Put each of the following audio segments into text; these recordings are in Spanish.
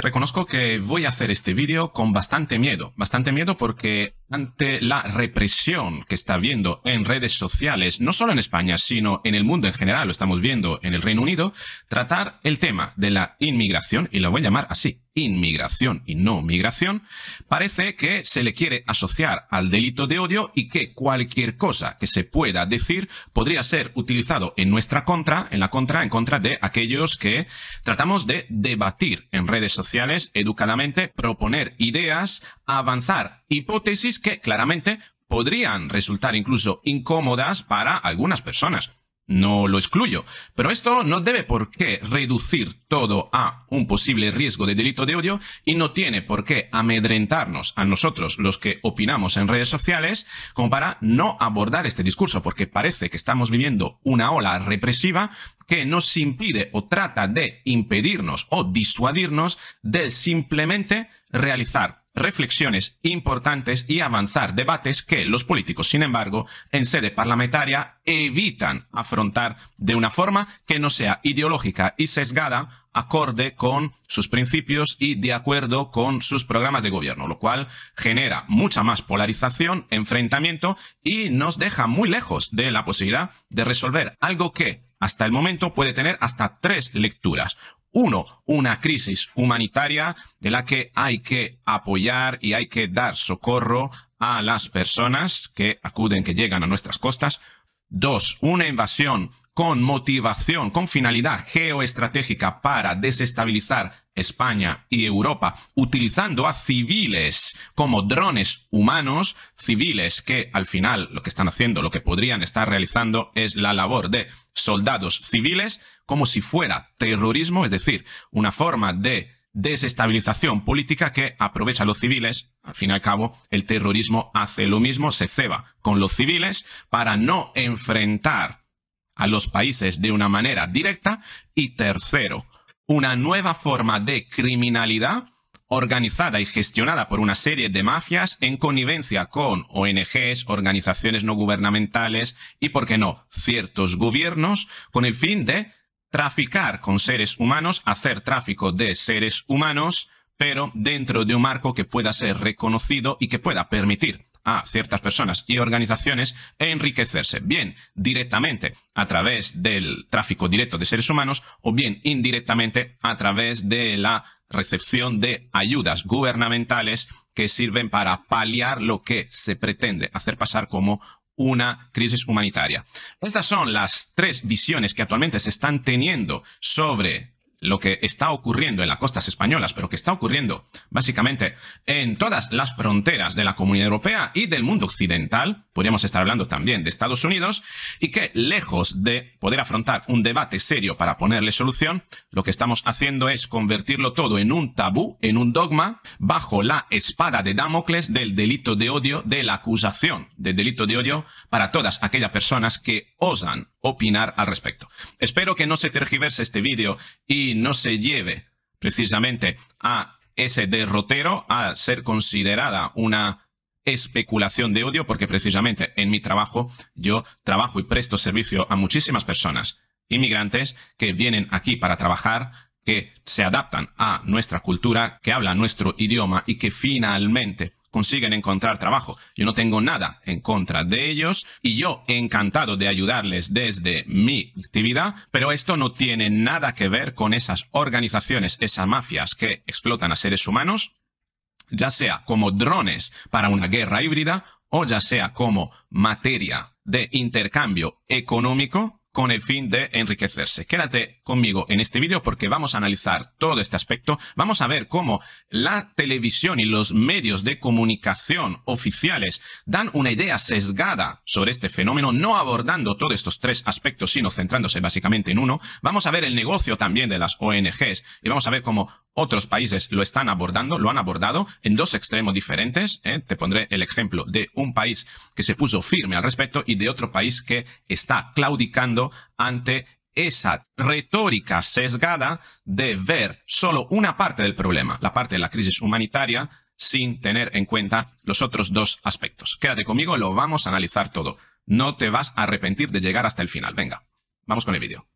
Reconozco que voy a hacer este vídeo con bastante miedo, bastante miedo porque ante la represión que está habiendo en redes sociales, no solo en España, sino en el mundo en general, lo estamos viendo en el Reino Unido, tratar el tema de la inmigración, y lo voy a llamar así, inmigración y no migración, parece que se le quiere asociar al delito de odio y que cualquier cosa que se pueda decir podría ser utilizado en nuestra contra, en la contra, en contra de aquellos que tratamos de debatir en redes sociales educadamente, proponer ideas, avanzar hipótesis que claramente podrían resultar incluso incómodas para algunas personas. No lo excluyo, pero esto no debe por qué reducir todo a un posible riesgo de delito de odio y no tiene por qué amedrentarnos a nosotros los que opinamos en redes sociales como para no abordar este discurso, porque parece que estamos viviendo una ola represiva que nos impide o trata de impedirnos o disuadirnos de simplemente realizar reflexiones importantes y avanzar debates que los políticos, sin embargo, en sede parlamentaria evitan afrontar de una forma que no sea ideológica y sesgada acorde con sus principios y de acuerdo con sus programas de gobierno, lo cual genera mucha más polarización, enfrentamiento y nos deja muy lejos de la posibilidad de resolver algo que hasta el momento puede tener hasta tres lecturas. Uno, una crisis humanitaria de la que hay que apoyar y hay que dar socorro a las personas que acuden, que llegan a nuestras costas. Dos, una invasión con motivación, con finalidad geoestratégica para desestabilizar España y Europa, utilizando a civiles como drones humanos, civiles que al final lo que están haciendo, lo que podrían estar realizando es la labor de soldados civiles como si fuera terrorismo, es decir, una forma de desestabilización política que aprovecha a los civiles. Al fin y al cabo, el terrorismo hace lo mismo, se ceba con los civiles para no enfrentar a los países de una manera directa. Y tercero, una nueva forma de criminalidad organizada y gestionada por una serie de mafias en connivencia con ONGs, organizaciones no gubernamentales y, por qué no, ciertos gobiernos, con el fin de traficar con seres humanos, hacer tráfico de seres humanos, pero dentro de un marco que pueda ser reconocido y que pueda permitir a ciertas personas y organizaciones enriquecerse, bien directamente a través del tráfico directo de seres humanos o bien indirectamente a través de la recepción de ayudas gubernamentales que sirven para paliar lo que se pretende hacer pasar como una crisis humanitaria. Estas son las tres visiones que actualmente se están teniendo sobre lo que está ocurriendo en las costas españolas, pero que está ocurriendo básicamente en todas las fronteras de la Comunidad Europea y del mundo occidental, podríamos estar hablando también de Estados Unidos, y que lejos de poder afrontar un debate serio para ponerle solución, lo que estamos haciendo es convertirlo todo en un tabú, en un dogma, bajo la espada de Damocles del delito de odio, de la acusación de delito de odio para todas aquellas personas que osan opinar al respecto. Espero que no se tergiverse este vídeo y no se lleve precisamente a ese derrotero, a ser considerada una especulación de odio, porque precisamente en mi trabajo yo trabajo y presto servicio a muchísimas personas, inmigrantes, que vienen aquí para trabajar, que se adaptan a nuestra cultura, que hablan nuestro idioma y que finalmente consiguen encontrar trabajo. Yo no tengo nada en contra de ellos y yo encantado de ayudarles desde mi actividad, pero esto no tiene nada que ver con esas organizaciones, esas mafias que explotan a seres humanos, ya sea como drones para una guerra híbrida o ya sea como materia de intercambio económico con el fin de enriquecerse. Quédate conmigo en este vídeo porque vamos a analizar todo este aspecto. Vamos a ver cómo la televisión y los medios de comunicación oficiales dan una idea sesgada sobre este fenómeno, no abordando todos estos tres aspectos, sino centrándose básicamente en uno. Vamos a ver el negocio también de las ONGs y vamos a ver cómo otros países lo están abordando, lo han abordado en dos extremos diferentes. ¿eh? Te pondré el ejemplo de un país que se puso firme al respecto y de otro país que está claudicando ante esa retórica sesgada de ver solo una parte del problema, la parte de la crisis humanitaria, sin tener en cuenta los otros dos aspectos. Quédate conmigo, lo vamos a analizar todo. No te vas a arrepentir de llegar hasta el final. Venga, vamos con el vídeo.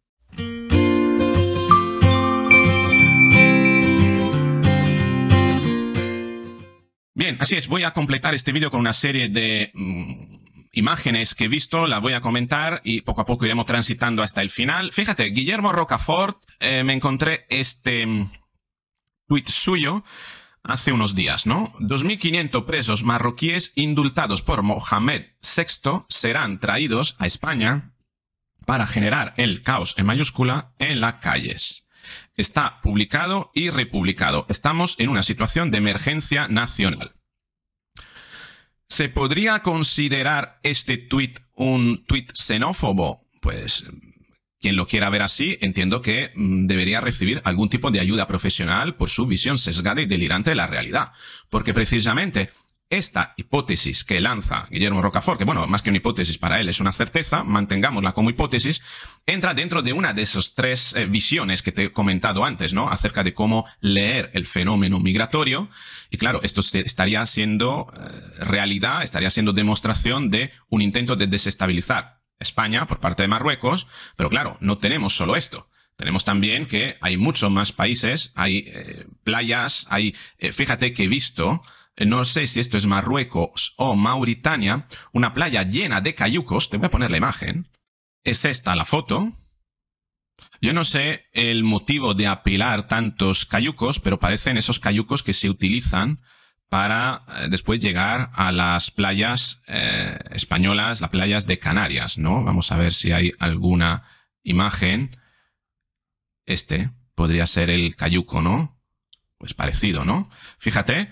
Bien, así es, voy a completar este vídeo con una serie de mm, imágenes que he visto, las voy a comentar y poco a poco iremos transitando hasta el final. Fíjate, Guillermo Rocafort, eh, me encontré este mm, tweet suyo hace unos días, ¿no? 2.500 presos marroquíes indultados por Mohamed VI serán traídos a España para generar el caos en mayúscula en las calles. Está publicado y republicado. Estamos en una situación de emergencia nacional. ¿Se podría considerar este tweet un tweet xenófobo? Pues quien lo quiera ver así, entiendo que mm, debería recibir algún tipo de ayuda profesional por su visión sesgada y delirante de la realidad. Porque precisamente esta hipótesis que lanza Guillermo Rocafort, que bueno, más que una hipótesis para él es una certeza, mantengámosla como hipótesis, entra dentro de una de esas tres eh, visiones que te he comentado antes, ¿no? Acerca de cómo leer el fenómeno migratorio. Y claro, esto estaría siendo eh, realidad, estaría siendo demostración de un intento de desestabilizar España por parte de Marruecos, pero claro, no tenemos solo esto. Tenemos también que hay muchos más países, hay eh, playas, hay, fíjate que he visto eh, no sé si esto es Marruecos o Mauritania, una playa llena de cayucos, te voy a poner la imagen, es esta la foto. Yo no sé el motivo de apilar tantos cayucos, pero parecen esos cayucos que se utilizan para eh, después llegar a las playas eh, españolas, las playas de Canarias, ¿no? Vamos a ver si hay alguna imagen. Este podría ser el cayuco, ¿no? Pues parecido, ¿no? Fíjate,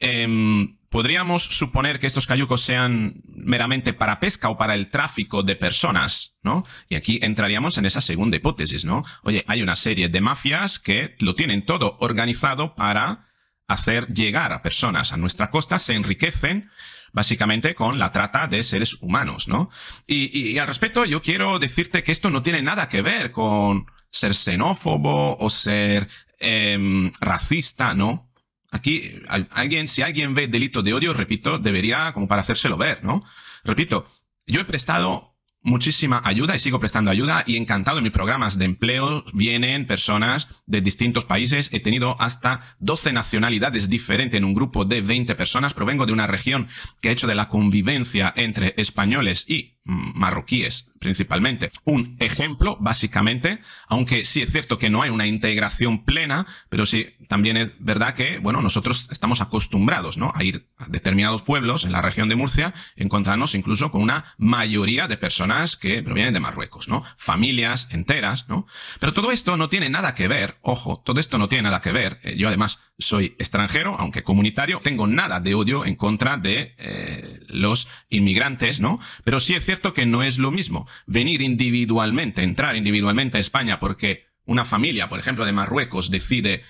Em, podríamos suponer que estos cayucos sean meramente para pesca o para el tráfico de personas, ¿no? Y aquí entraríamos en esa segunda hipótesis, ¿no? Oye, hay una serie de mafias que lo tienen todo organizado para hacer llegar a personas a nuestra costa, se enriquecen básicamente con la trata de seres humanos, ¿no? Y, al respecto, yo quiero decirte que esto no tiene nada que ver con ser xenófobo o ser em, racista, ¿no? Aquí, alguien, si alguien ve delito de odio, repito, debería como para hacérselo ver, ¿no? Repito, yo he prestado muchísima ayuda y sigo prestando ayuda y encantado en mis programas de empleo vienen personas de distintos países. He tenido hasta 12 nacionalidades diferentes en un grupo de 20 personas. Provengo de una región que ha hecho de la convivencia entre españoles y marroquíes principalmente. Un ejemplo, básicamente, aunque sí es cierto que no hay una integración plena, pero sí también es verdad que, bueno, nosotros estamos acostumbrados, ¿no? A ir a determinados pueblos en la región de Murcia, encontrarnos incluso con una mayoría de personas que provienen de Marruecos, ¿no? Familias enteras, ¿no? Pero todo esto no tiene nada que ver, ojo, todo esto no tiene nada que ver. Eh, yo además soy extranjero, aunque comunitario, tengo nada de odio en contra de eh, los inmigrantes, ¿no? Pero sí es cierto que no es lo mismo venir individualmente, entrar individualmente a España porque una familia, por ejemplo, de Marruecos decide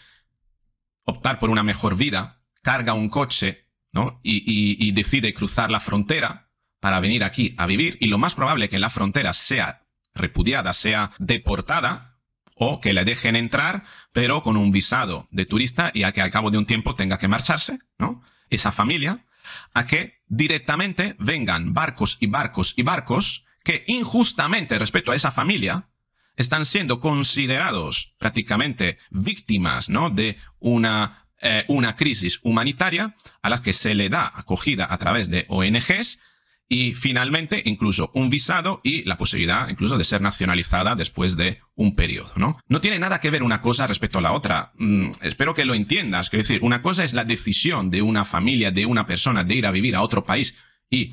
optar por una mejor vida, carga un coche ¿no? y, decide cruzar la frontera para venir aquí a vivir y lo más probable que la frontera sea repudiada, sea deportada, o que le dejen entrar, pero con un visado de turista y a que al cabo de un tiempo tenga que marcharse, ¿no? Esa familia a que directamente vengan barcos y barcos y barcos que injustamente respecto a esa familia están siendo considerados prácticamente víctimas de una, eh, una crisis humanitaria a la que se le da acogida a través de ONGs y finalmente incluso un visado y la posibilidad incluso de ser nacionalizada después de un periodo, ¿no? No tiene nada que ver una cosa respecto a la otra. Mm, espero que lo entiendas. Quiero decir, una cosa es la decisión de una familia, de una persona, de ir a vivir a otro país y eh,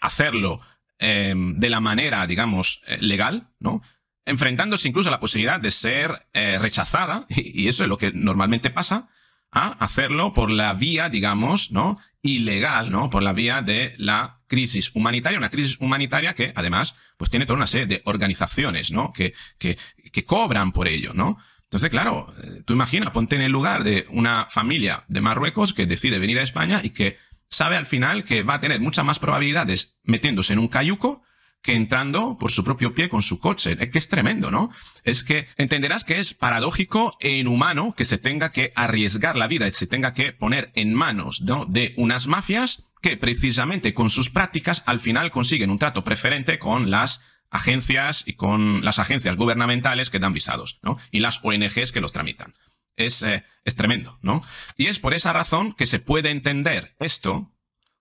hacerlo em, de la manera, digamos, eh, legal, ¿no? Enfrentándose incluso a la posibilidad de ser eh, rechazada, y, y eso es lo que normalmente pasa, a hacerlo por la vía, digamos, ¿no? Ilegal, ¿no? Por la vía de la crisis humanitaria, una crisis humanitaria que además pues tiene toda una serie de organizaciones, ¿no? Que, que, cobran por ello, ¿no? Entonces, claro, eh, tú imagina, ponte en el lugar de una familia de Marruecos que decide venir a España y que sabe al final que va a tener muchas más probabilidades metiéndose en un cayuco que entrando por su propio pie con su coche. Es que es tremendo, ¿no? Es que entenderás que es paradójico e inhumano que se tenga que arriesgar la vida y se tenga que poner en manos ¿no? de unas mafias que precisamente con sus prácticas al final consiguen un trato preferente con las agencias y con las agencias gubernamentales que dan visados, ¿no? Y las ONGs que los tramitan. Es, eh, es tremendo, ¿no? Y es por esa razón que se puede entender esto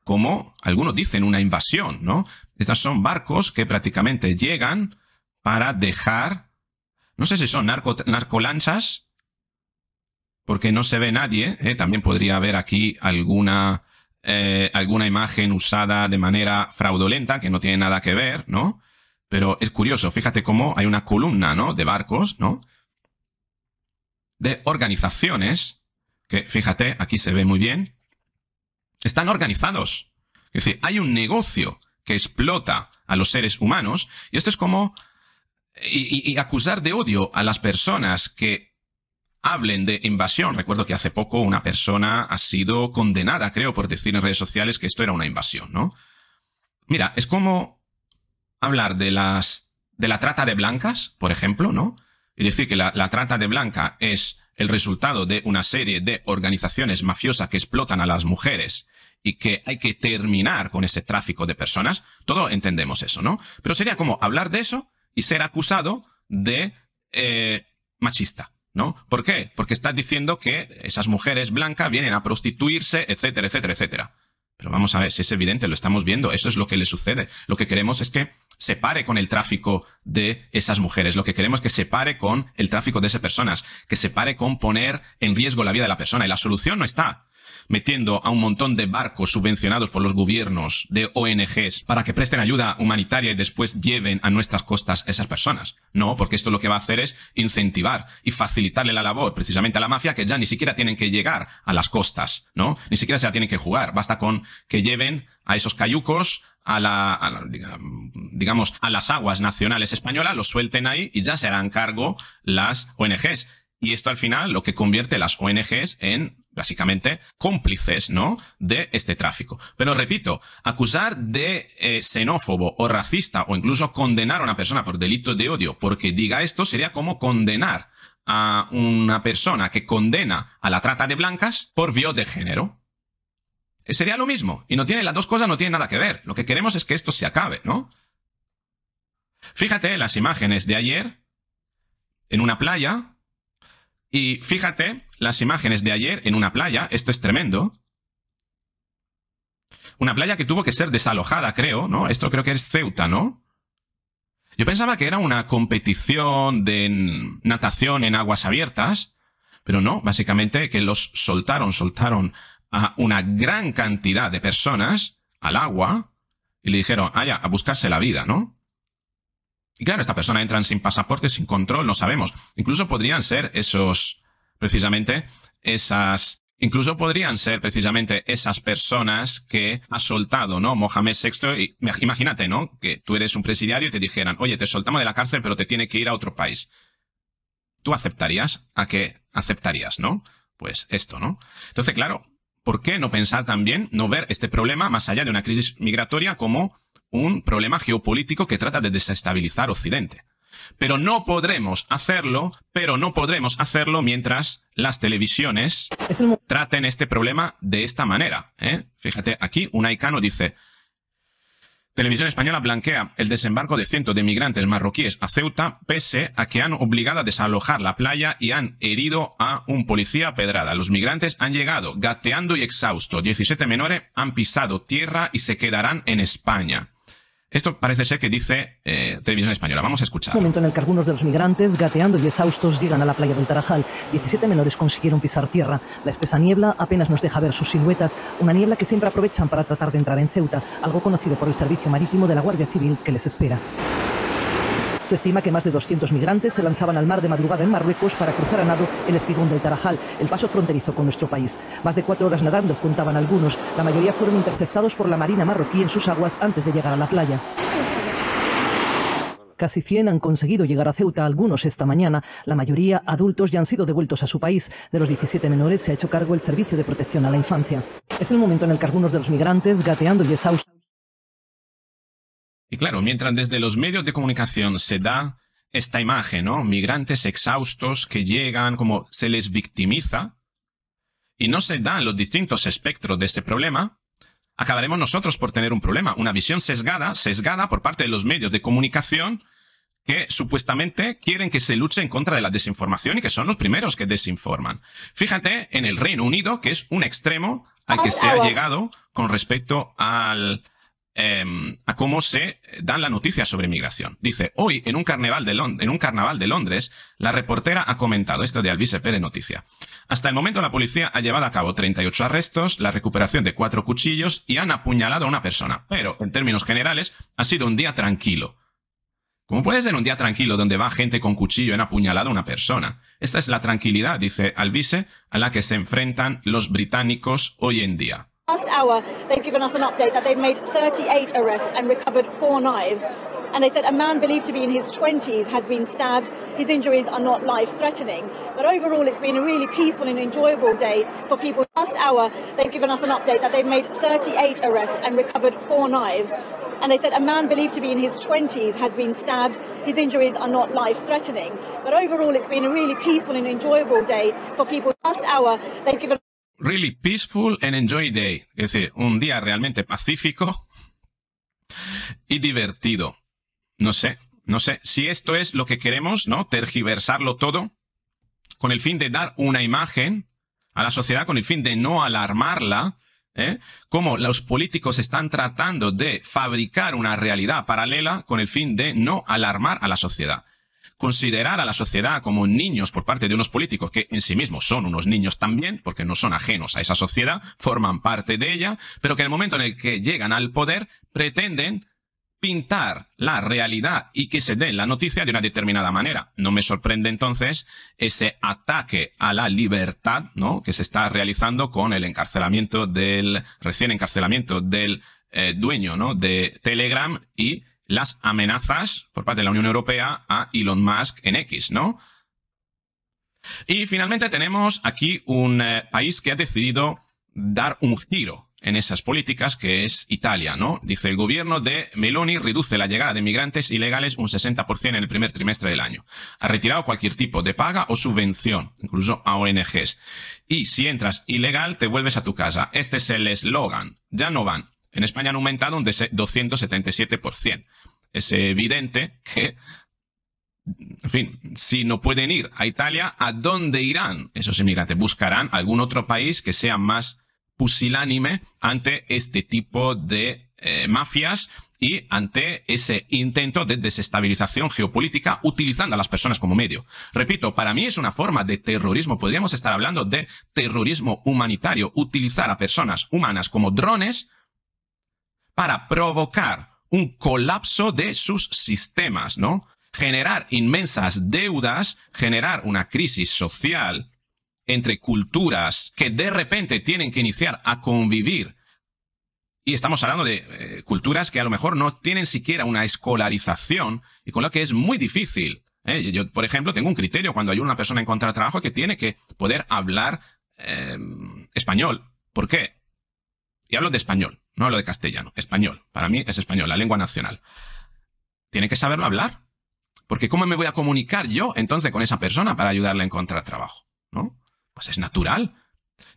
como, algunos dicen, una invasión, ¿no? Estos son barcos que prácticamente llegan para dejar, no sé si son narco, narcolanchas, porque no se ve nadie, ¿eh? también podría haber aquí alguna eh, alguna imagen usada de manera fraudulenta, que no tiene nada que ver, ¿no? Pero es curioso, fíjate cómo hay una columna, ¿no? De barcos, ¿no? De organizaciones, que fíjate, aquí se ve muy bien, están organizados. Es decir, hay un negocio que explota a los seres humanos y esto es como... y acusar de odio a las personas que hablen de invasión. Recuerdo que hace poco una persona ha sido condenada, creo, por decir en redes sociales que esto era una invasión, ¿no? Mira, es como hablar de las. de la trata de blancas, por ejemplo, ¿no? Y decir, que la, trata de blanca es el resultado de una serie de organizaciones mafiosas que explotan a las mujeres y que hay que terminar con ese tráfico de personas. Todo entendemos eso, ¿no? Pero sería como hablar de eso y ser acusado de eh, machista, ¿Por qué? Porque estás diciendo que esas mujeres blancas vienen a prostituirse, etcétera, etcétera, etcétera. Pero vamos a ver, si es evidente, lo estamos viendo, eso es lo que le sucede. Lo que queremos es que se pare con el tráfico de esas mujeres, lo que queremos es que se pare con el tráfico de esas personas, que se pare con poner en riesgo la vida de la persona. Y la solución no está metiendo a un montón de barcos subvencionados por los gobiernos de ONGs para que presten ayuda humanitaria y después lleven a nuestras costas esas personas. No, porque esto lo que va a hacer es incentivar y facilitarle la labor precisamente a la mafia que ya ni siquiera tienen que llegar a las costas, ¿no? Ni siquiera se la tienen que jugar. Basta con que lleven a esos cayucos a la, digamos, a las aguas nacionales españolas, los suelten ahí y ya se harán cargo las ONGs. Y esto al final lo que convierte las ONGs en básicamente cómplices, ¿no? De este tráfico. Pero repito, acusar de eh, xenófobo o racista o incluso condenar a una persona por delito de odio porque diga esto sería como condenar a una persona que condena a la trata de blancas por vio de género. Eh, sería lo mismo. Y no tiene, las dos cosas no tienen nada que ver. Lo que queremos es que esto se acabe, ¿no? Fíjate las imágenes de ayer en una playa y fíjate las imágenes de ayer en una playa, esto es tremendo. Una playa que tuvo que ser desalojada, creo, ¿no? Esto creo que es Ceuta, ¿no? Yo pensaba que era una competición de natación en aguas abiertas, pero no, básicamente que los soltaron, soltaron a una gran cantidad de personas al agua y le dijeron, ah, ya, a buscarse la vida, ¿no? Y claro, esta persona entran sin pasaporte, sin control, no sabemos. Incluso podrían ser esos precisamente esas, incluso podrían ser precisamente esas personas que ha soltado, ¿no? Mohamed VI, y, imagínate, ¿no? Que tú eres un presidiario y te dijeran, oye, te soltamos de la cárcel, pero te tiene que ir a otro país. ¿Tú aceptarías? ¿A qué aceptarías, no? Pues esto, ¿no? Entonces, claro, ¿por qué no pensar también, no ver este problema más allá de una crisis migratoria como un problema geopolítico que trata de desestabilizar Occidente? pero no podremos hacerlo, pero no podremos hacerlo mientras las televisiones traten este problema de esta manera. ¿eh? Fíjate, aquí un Icano dice, Televisión Española blanquea el desembarco de cientos de migrantes marroquíes a Ceuta, pese a que han obligado a desalojar la playa y han herido a un policía pedrada. Los migrantes han llegado gateando y exhausto. 17 menores han pisado tierra y se quedarán en España. Esto parece ser que dice eh, Televisión Española. Vamos a escuchar. Momento en el que algunos de los migrantes, gateando y exhaustos, llegan a la playa del Tarajal. 17 menores consiguieron pisar tierra. La espesa niebla apenas nos deja ver sus siluetas, una niebla que siempre aprovechan para tratar de entrar en Ceuta, algo conocido por el Servicio Marítimo de la Guardia Civil que les espera. Se estima que más de 200 migrantes se lanzaban al mar de madrugada en Marruecos para cruzar a nado el espigón del Tarajal, el paso fronterizo con nuestro país. Más de cuatro horas nadando, contaban algunos. La mayoría fueron interceptados por la Marina marroquí en sus aguas antes de llegar a la playa. Casi 100 han conseguido llegar a Ceuta, algunos esta mañana. La mayoría adultos ya han sido devueltos a su país. De los 17 menores se ha hecho cargo el Servicio de Protección a la Infancia. Es el momento en el que algunos de los migrantes, gateando y exhaustos, y claro, mientras desde los medios de comunicación se da esta imagen, ¿no? Migrantes exhaustos que llegan, como se les victimiza, y no se dan los distintos espectros de este problema, acabaremos nosotros por tener un problema, una visión sesgada, sesgada por parte de los medios de comunicación que supuestamente quieren que se luche en contra de la desinformación y que son los primeros que desinforman. Fíjate en el Reino Unido, que es un extremo al que se ha llegado con respecto al, Em, a cómo se eh, dan las noticias sobre migración. Dice, hoy en un, carnaval de Londres, la reportera ha comentado esto de Alvise Pérez Noticia. Hasta el momento la policía ha llevado a cabo 38 arrestos, la recuperación de cuatro cuchillos y han apuñalado a una persona. Pero, en términos generales, ha sido un día tranquilo. ¿Cómo puede ser un día tranquilo donde va gente con cuchillo y han apuñalado a una persona? Esta es la tranquilidad, dice Alvise, a la que se enfrentan los británicos hoy en día. last hour, they've given us an update that they've made 38 arrests and recovered four knives. And they said a man believed to be in his 20s has been stabbed. His injuries are not life threatening. But overall, it's been a really peaceful and enjoyable day for people. Last hour, they've given us an update that they've made 38 arrests and recovered four knives. And they said a man believed to be in his 20s has been stabbed. His injuries are not life threatening. But overall, it's been a really peaceful and enjoyable day for people. Last hour, they've given really peaceful and enjoy day. Es decir, un día realmente pacífico y divertido. No sé, no sé si esto es lo que queremos, ¿no? Tergiversarlo todo con el fin de dar una imagen a la sociedad, con el fin de no alarmarla, ¿eh? Como los políticos están tratando de fabricar una realidad paralela con el fin de no alarmar a la sociedad considerar a la sociedad como niños por parte de unos políticos que en sí mismos son unos niños también, porque no son ajenos a esa sociedad, forman parte de ella, pero que en el momento en el que llegan al poder pretenden pintar la realidad y que se dé la noticia de una determinada manera. No me sorprende entonces ese ataque a la libertad, ¿no? Que se está realizando con el encarcelamiento del, recién encarcelamiento del eh, dueño, ¿no? De Telegram y las amenazas por parte de la Unión Europea a Elon Musk en X, ¿no? Y finalmente tenemos aquí un eh, país que ha decidido dar un giro en esas políticas, que es Italia, ¿no? Dice, el gobierno de Meloni reduce la llegada de migrantes ilegales un 60% en el primer trimestre del año. Ha retirado cualquier tipo de paga o subvención, incluso a ONGs. Y si entras ilegal, te vuelves a tu casa. Este es el eslogan. Ya no van. En España han aumentado un 277% es evidente que, en fin, si no pueden ir a Italia, ¿a dónde irán esos inmigrantes? Buscarán algún otro país que sea más pusilánime ante este tipo de eh, mafias y ante ese intento de desestabilización geopolítica utilizando a las personas como medio. Repito, para mí es una forma de terrorismo. Podríamos estar hablando de terrorismo humanitario, utilizar a personas humanas como drones para provocar un colapso de sus sistemas, ¿no? Generar inmensas deudas, generar una crisis social entre culturas que de repente tienen que iniciar a convivir. Y estamos hablando de eh, culturas que a lo mejor no tienen siquiera una escolarización y con lo que es muy difícil. ¿eh? Yo, por ejemplo, tengo un criterio cuando hay una persona en contra trabajo que tiene que poder hablar eh, español. ¿Por qué? Y hablo de español, no hablo de castellano, español. Para mí es español, la lengua nacional. Tiene que saberlo hablar. Porque ¿cómo me voy a comunicar yo entonces con esa persona para ayudarle a encontrar trabajo? ¿No? Pues es natural.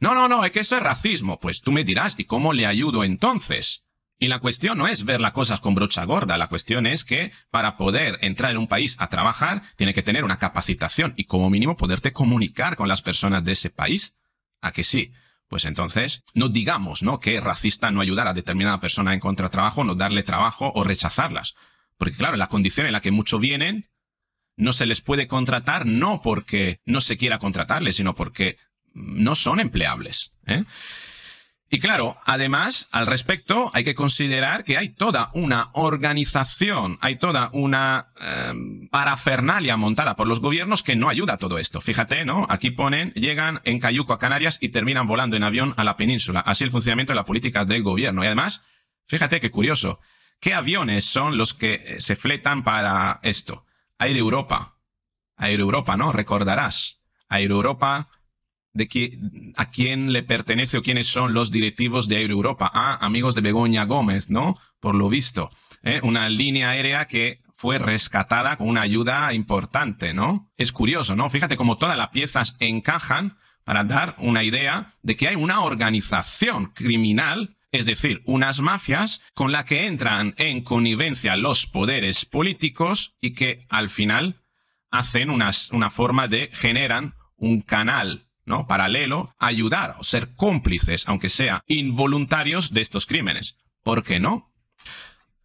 No, no, no, es que eso es racismo. Pues tú me dirás, ¿y cómo le ayudo entonces? Y la cuestión no es ver las cosas con brocha gorda, la cuestión es que para poder entrar en un país a trabajar, tiene que tener una capacitación y como mínimo poderte comunicar con las personas de ese país. ¿A que sí? Pues entonces, no digamos ¿no? que es racista no ayudar a determinada persona a encontrar trabajo, no darle trabajo o rechazarlas. Porque claro, la condición en la que muchos vienen, no se les puede contratar no porque no se quiera contratarles, sino porque no son empleables. ¿eh? Y claro, además, al respecto, hay que considerar que hay toda una organización, hay toda una em, parafernalia montada por los gobiernos que no ayuda a todo esto. Fíjate, ¿no? Aquí ponen, llegan en Cayuco a Canarias y terminan volando en avión a la península. Así el funcionamiento de la política del gobierno. Y además, fíjate qué curioso, ¿qué aviones son los que eh, se fletan para esto? aire Europa. Air Europa, ¿no? Recordarás. Air Europa de a quién le pertenece o quiénes son los directivos de Aero Europa. Ah, amigos de Begoña Gómez, ¿no? Por lo visto. ¿eh? Una línea aérea que fue rescatada con una ayuda importante, ¿no? Es curioso, ¿no? Fíjate cómo todas las piezas encajan para dar una idea de que hay una organización criminal es decir, unas mafias con la que entran en connivencia los poderes políticos y que al final hacen una forma de generan un canal ¿no? Paralelo, ayudar o ser cómplices, aunque sea involuntarios, de estos crímenes. ¿Por qué no?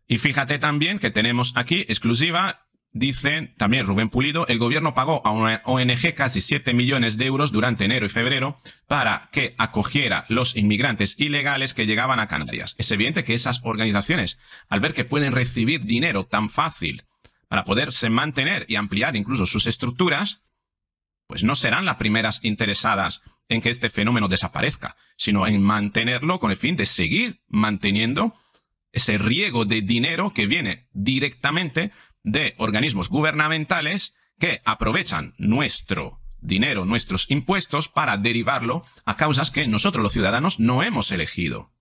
Y fíjate también que tenemos aquí exclusiva dice también Rubén Pulido, el gobierno pagó a una ONG casi 7 millones de euros durante enero y febrero para que acogiera los inmigrantes ilegales que llegaban a Canarias. Es evidente que esas organizaciones, al ver que pueden recibir dinero tan fácil para poderse mantener y ampliar incluso sus estructuras, pues no serán las primeras interesadas en que este fenómeno desaparezca, sino en mantenerlo con el fin de seguir manteniendo ese riego de dinero que viene directamente de organismos gubernamentales que aprovechan nuestro dinero, nuestros impuestos, para derivarlo a causas que nosotros los ciudadanos no hemos elegido.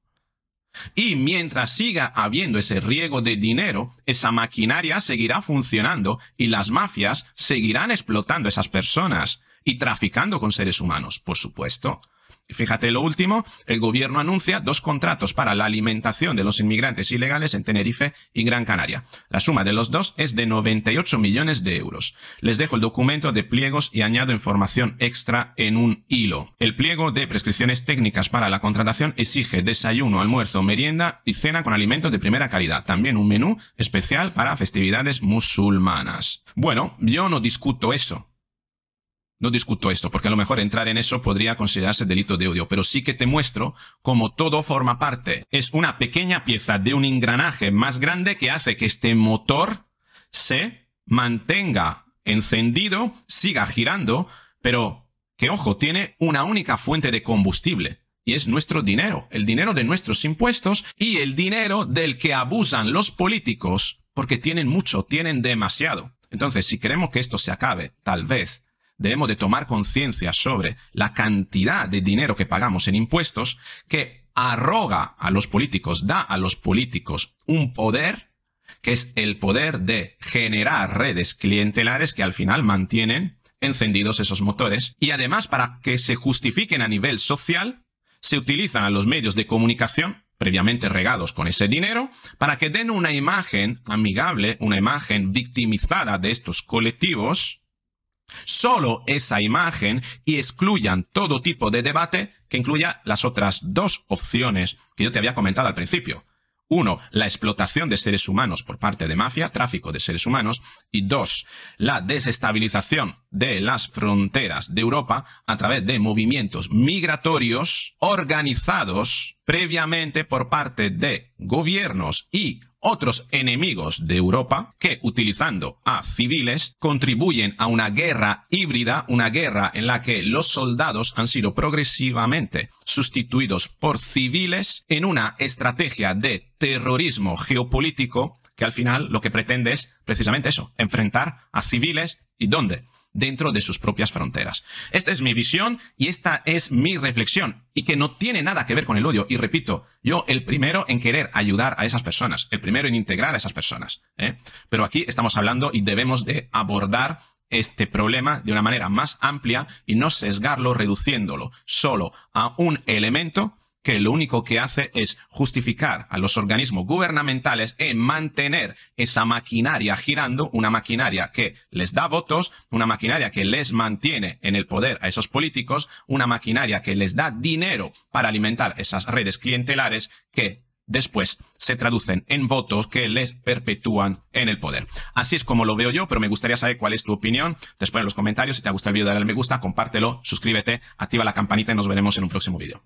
Y mientras siga habiendo ese riego de dinero, esa maquinaria seguirá funcionando y las mafias seguirán explotando a esas personas y traficando con seres humanos, por supuesto. Fíjate lo último, el gobierno anuncia dos contratos para la alimentación de los inmigrantes ilegales en Tenerife y Gran Canaria. La suma de los dos es de 98 millones de euros. Les dejo el documento de pliegos y añado información extra en un hilo. El pliego de prescripciones técnicas para la contratación exige desayuno, almuerzo, merienda y cena con alimentos de primera calidad. También un menú especial para festividades musulmanas. Bueno, yo no discuto eso. No discuto esto, porque a lo mejor entrar en eso podría considerarse delito de odio, pero sí que te muestro cómo todo forma parte. Es una pequeña pieza de un engranaje más grande que hace que este motor se mantenga encendido, siga girando, pero que, ojo, tiene una única fuente de combustible, y es nuestro dinero, el dinero de nuestros impuestos y el dinero del que abusan los políticos porque tienen mucho, tienen demasiado. Entonces, si queremos que esto se acabe, tal vez debemos de tomar conciencia sobre la cantidad de dinero que pagamos en impuestos que arroga a los políticos, da a los políticos un poder que es el poder de generar redes clientelares que al final mantienen encendidos esos motores. Y además, para que se justifiquen a nivel social, se utilizan a los medios de comunicación previamente regados con ese dinero, para que den una imagen amigable, una imagen victimizada de estos colectivos, solo esa imagen y excluyan todo tipo de debate que incluya las otras dos opciones que yo te había comentado al principio. Uno, la explotación de seres humanos por parte de mafia, tráfico de seres humanos. Y dos, la desestabilización de las fronteras de Europa a través de movimientos migratorios organizados previamente por parte de gobiernos y otros enemigos de Europa que, utilizando a civiles, contribuyen a una guerra híbrida, una guerra en la que los soldados han sido progresivamente sustituidos por civiles en una estrategia de terrorismo geopolítico que al final lo que pretende es precisamente eso, enfrentar a civiles y dónde? dentro de sus propias fronteras. Esta es mi visión y esta es mi reflexión y que no tiene nada que ver con el odio. Y repito, yo el primero en querer ayudar a esas personas, el primero en integrar a esas personas. ¿eh? Pero aquí estamos hablando y debemos de abordar este problema de una manera más amplia y no sesgarlo reduciéndolo solo a un elemento que lo único que hace es justificar a los organismos gubernamentales en mantener esa maquinaria girando, una maquinaria que les da votos, una maquinaria que les mantiene en el poder a esos políticos, una maquinaria que les da dinero para alimentar esas redes clientelares que después se traducen en votos que les perpetúan en el poder. Así es como lo veo yo, pero me gustaría saber cuál es tu opinión. Después en los comentarios, si te ha gustado el video, dale al me gusta, compártelo, suscríbete, activa la campanita y nos veremos en un próximo video.